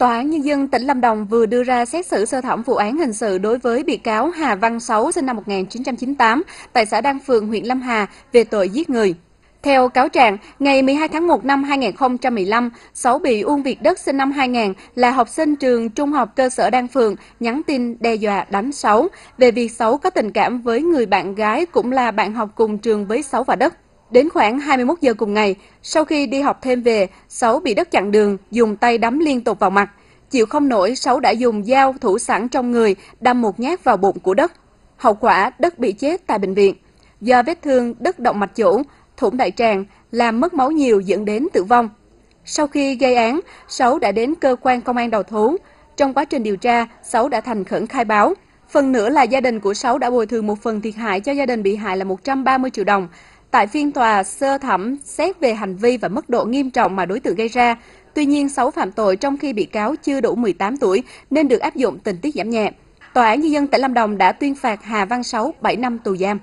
Tòa án Nhân dân tỉnh Lâm Đồng vừa đưa ra xét xử sơ thẩm vụ án hình sự đối với bị cáo Hà Văn Sáu sinh năm 1998 tại xã Đan Phường, huyện Lâm Hà về tội giết người. Theo cáo trạng, ngày 12 tháng 1 năm 2015, Sáu bị Uông Việt Đức sinh năm 2000 là học sinh trường Trung học cơ sở Đan Phượng nhắn tin đe dọa đánh Sáu về việc Sáu có tình cảm với người bạn gái cũng là bạn học cùng trường với Sáu và Đức. Đến khoảng 21 giờ cùng ngày, sau khi đi học thêm về, Sáu bị đất chặn đường, dùng tay đấm liên tục vào mặt. Chịu không nổi, Sáu đã dùng dao thủ sẵn trong người, đâm một nhát vào bụng của đất. Hậu quả, đất bị chết tại bệnh viện. Do vết thương đất động mạch chủ, thủng đại tràng, làm mất máu nhiều dẫn đến tử vong. Sau khi gây án, Sáu đã đến cơ quan công an đầu thú. Trong quá trình điều tra, Sáu đã thành khẩn khai báo. Phần nữa là gia đình của Sáu đã bồi thường một phần thiệt hại cho gia đình bị hại là 130 triệu đồng tại phiên tòa sơ thẩm xét về hành vi và mức độ nghiêm trọng mà đối tượng gây ra. Tuy nhiên, 6 phạm tội trong khi bị cáo chưa đủ 18 tuổi nên được áp dụng tình tiết giảm nhẹ. Tòa án Nhân dân tỉnh Lâm Đồng đã tuyên phạt Hà Văn Sáu 7 năm tù giam.